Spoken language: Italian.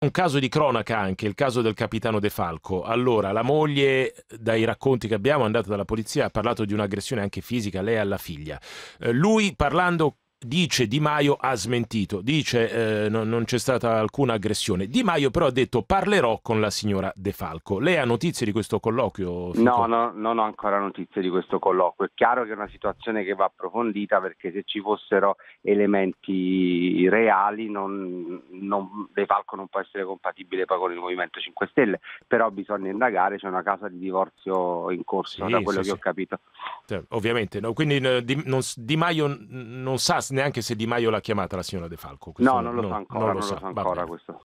Un caso di cronaca anche, il caso del capitano De Falco. Allora, la moglie, dai racconti che abbiamo, è andata dalla polizia, ha parlato di un'aggressione anche fisica, lei alla figlia. Eh, lui, parlando dice Di Maio ha smentito, dice eh, no, non c'è stata alcuna aggressione. Di Maio però ha detto parlerò con la signora De Falco. Lei ha notizie di questo colloquio? No, no, non ho ancora notizie di questo colloquio. È chiaro che è una situazione che va approfondita perché se ci fossero elementi reali non, non, De Falco non può essere compatibile poi con il Movimento 5 Stelle, però bisogna indagare, c'è una casa di divorzio in corso, sì, da quello sì, che sì. ho capito. Ovviamente, no? quindi eh, di, non, di Maio non sa neanche se Di Maio l'ha chiamata la signora De Falco. No, non lo no, so ancora, non lo, non lo so ancora questo.